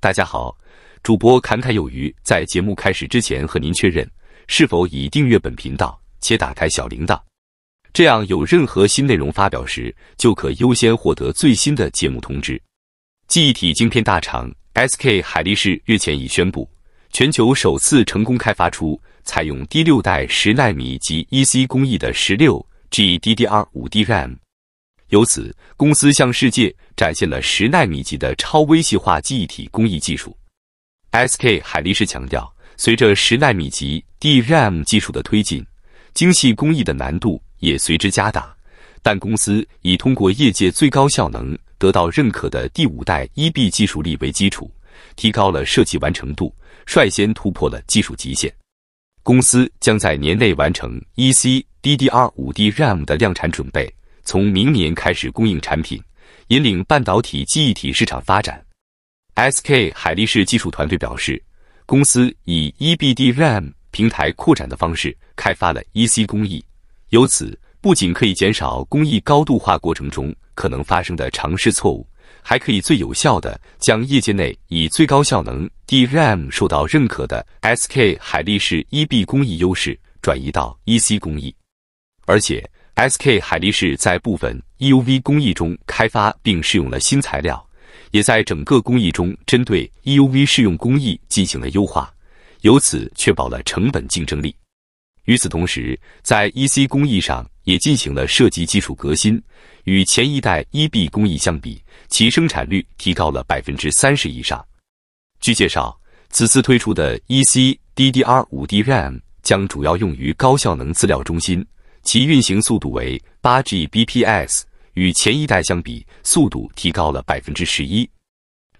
大家好，主播侃侃有余。在节目开始之前，和您确认是否已订阅本频道且打开小铃铛，这样有任何新内容发表时，就可优先获得最新的节目通知。记忆体晶片大厂 SK 海力士日前已宣布，全球首次成功开发出采用第六代十纳米及 E C 工艺的十六 G DDR 五 DRAM。由此，公司向世界展现了十纳米级的超微细化记忆体工艺技术。SK 海力士强调，随着十纳米级 DRAM 技术的推进，精细工艺的难度也随之加大。但公司以通过业界最高效能得到认可的第五代 e b 技术力为基础，提高了设计完成度，率先突破了技术极限。公司将在年内完成 ECDDR5DRAM 的量产准备。从明年开始供应产品，引领半导体记忆体市场发展。SK 海力士技术团队表示，公司以 EBDRAM 平台扩展的方式开发了 EC 工艺，由此不仅可以减少工艺高度化过程中可能发生的尝试错误，还可以最有效的将业界内以最高效能 DRAM 受到认可的 SK 海力士 EB 工艺优势转移到 EC 工艺，而且。SK 海力士在部分 EUV 工艺中开发并试用了新材料，也在整个工艺中针对 EUV 试用工艺进行了优化，由此确保了成本竞争力。与此同时，在 EC 工艺上也进行了设计技术革新，与前一代 EB 工艺相比，其生产率提高了百分之三十以上。据介绍，此次推出的 EC DDR 五 DRAM 将主要用于高效能资料中心。其运行速度为八 Gbps，与前一代相比，速度提高了百分之十一，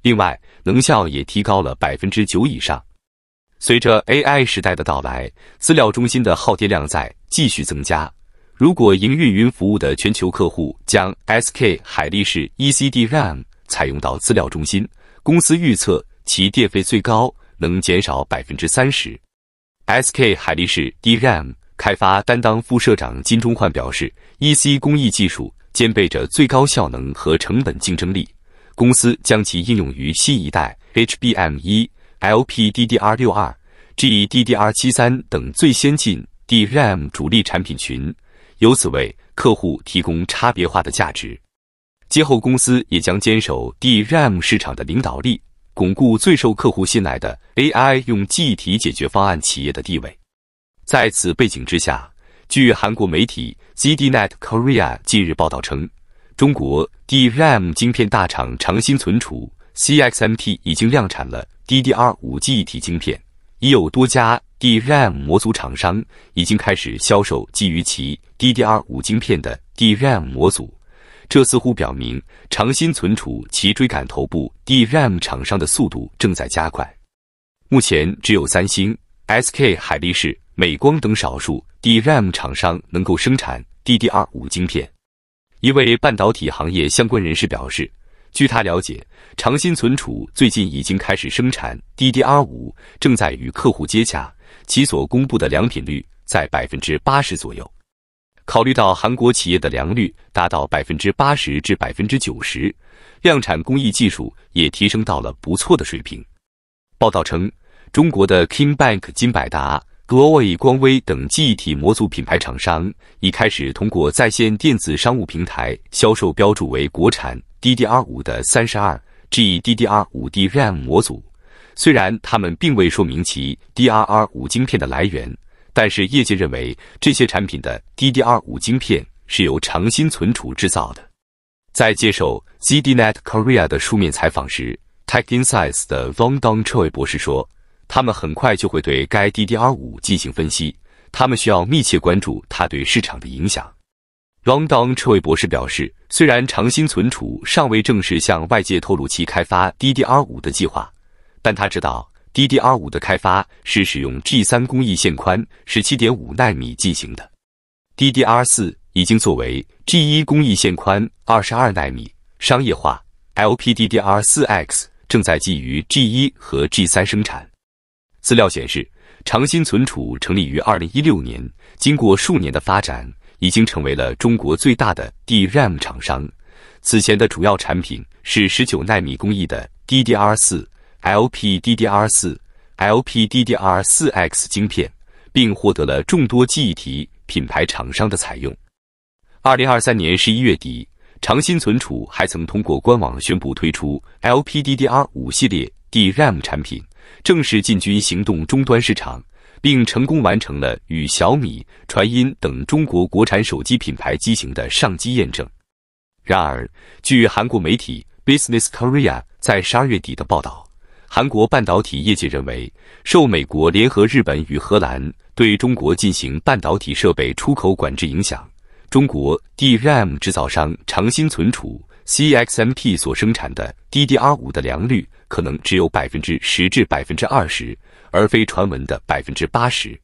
另外，能效也提高了百分之九以上。随着 AI 时代的到来，资料中心的耗电量在继续增加。如果营运云服务的全球客户将 SK 海力士 ECDRAM 采用到资料中心，公司预测其电费最高能减少百分之三十。SK 海力士 DRAM。开发担当副社长金忠焕表示，EC 工艺技术兼备着最高效能和成本竞争力，公司将其应用于新一代 HBM 一、LPDDR 六二、GDDR 七三等最先进 DRAM 主力产品群，由此为客户提供差别化的价值。今后，公司也将坚守 DRAM 市场的领导力，巩固最受客户信赖的 AI 用记忆体解决方案企业的地位。在此背景之下，据韩国媒体 ZDNet Korea 近日报道称，中国 DRAM 芯片大厂长鑫存储 CXMT 已经量产了 DDR 五记忆体晶片，已有多家 DRAM 模组厂商已经开始销售基于其 DDR 五晶片的 DRAM 模组，这似乎表明长鑫存储其追赶头部 DRAM 厂商的速度正在加快。目前只有三星、SK 海力士。美光等少数 DRAM 厂商能够生产 DDR 五晶片，一位半导体行业相关人士表示，据他了解，长鑫存储最近已经开始生产 DDR 五，正在与客户接洽，其所公布的良品率在百分之八十左右。考虑到韩国企业的良率达到百分之八十至百分之九十，量产工艺技术也提升到了不错的水平。报道称，中国的 King Bank 金百达。Glowy、光威等记忆体模组品牌厂商已开始通过在线电子商务平台销售标注为国产 DDR5 的三十二 G DDR5 DRAM 模组。虽然他们并未说明其 DDR5 芯片的来源，但是业界认为这些产品的 DDR5 芯片是由长芯存储制造的。在接受 C-Net Korea 的书面采访时，TechInsights 的 Von Donch o y 博士说。他们很快就会对该 DDR 五进行分析，他们需要密切关注它对市场的影响。Ron d o n c h 博士表示，虽然长鑫存储尚未正式向外界透露其开发 DDR 五的计划，但他知道 DDR 五的开发是使用 G 三工艺线宽十七点五纳米进行的。DDR 四已经作为 G 一工艺线宽二十二纳米商业化，LP DDR 四 X 正在基于 G 一和 G 三生产。资料显示，长鑫存储成立于二零一六年，经过数年的发展，已经成为了中国最大的 DRAM 厂商。此前的主要产品是十九纳米工艺的 DDR 四、LPDDR 四、LPDDR 四 X 晶片，并获得了众多记忆体品牌厂商的采用。二零二三年十一月底，长鑫存储还曾通过官网宣布推出 LPDDR 五系列 DRAM 产品。正式进军行动终端市场，并成功完成了与小米、传音等中国国产手机品牌机型的上机验证。然而，据韩国媒体《Business Korea》在十二月底的报道，韩国半导体业界认为，受美国联合日本与荷兰对中国进行半导体设备出口管制影响，中国 DRAM 制造商长鑫存储 （CXMT） 所生产的 DDR5 的良率。可能只有百分之十至百分之二十，而非传闻的百分之八十。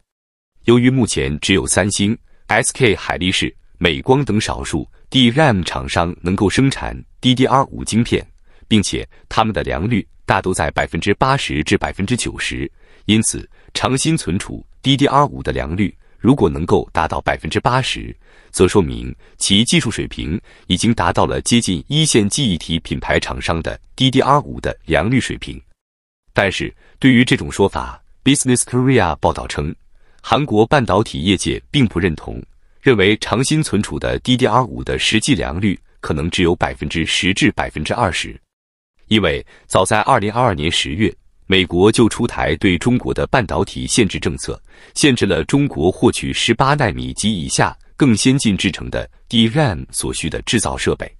由于目前只有三星、SK 海力士、美光等少数 DRAM 厂商能够生产 DDR5 晶片，并且他们的良率大都在百分之八十至百分之九十，因此长鑫存储 DDR5 的良率如果能够达到百分之八十。则说明其技术水平已经达到了接近一线记忆体品牌厂商的 DDR 五的良率水平，但是对于这种说法，Business Korea 报道称，韩国半导体业界并不认同，认为长鑫存储的 DDR 五的实际良率可能只有百分之十至百分之二十，因为早在二零二二年十月，美国就出台对中国的半导体限制政策，限制了中国获取十八纳米及以下。更先进制成的 DRAM 所需的制造设备。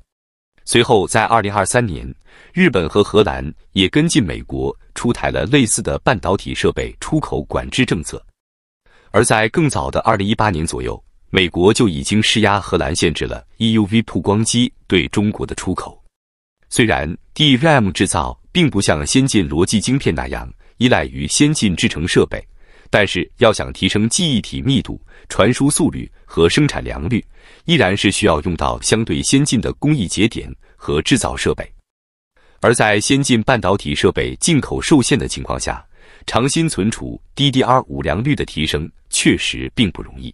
随后，在二零二三年，日本和荷兰也跟进美国出台了类似的半导体设备出口管制政策。而在更早的二零一八年左右，美国就已经施压荷兰限制了 EUV 曝光机对中国的出口。虽然 DRAM 制造并不像先进逻辑晶片那样依赖于先进制成设备。但是要想提升记忆体密度、传输速率和生产良率，依然是需要用到相对先进的工艺节点和制造设备。而在先进半导体设备进口受限的情况下，长芯存储 DDR 五良率的提升确实并不容易。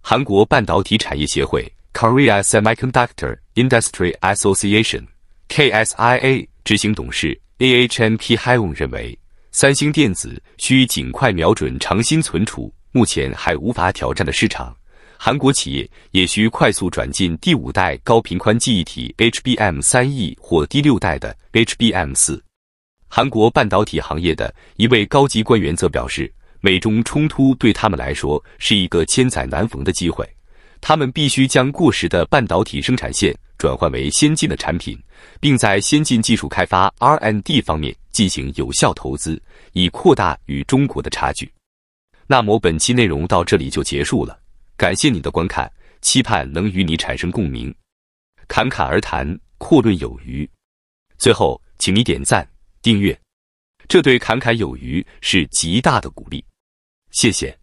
韩国半导体产业协会 （Korea Semiconductor Industry Association，K S I A） 执行董事 A H N P HAEWON 认为。三星电子需尽快瞄准长芯存储目前还无法挑战的市场，韩国企业也需快速转进第五代高频宽记忆体 HBM 三 E 或第六代的 HBM 四。韩国半导体行业的一位高级官员则表示，美中冲突对他们来说是一个千载难逢的机会，他们必须将过时的半导体生产线转换为先进的产品，并在先进技术开发 R&D 方面。进行有效投资，以扩大与中国的差距。那么本期内容到这里就结束了，感谢你的观看，期盼能与你产生共鸣。侃侃而谈，阔论有余。最后，请你点赞、订阅，这对侃侃有余是极大的鼓励。谢谢。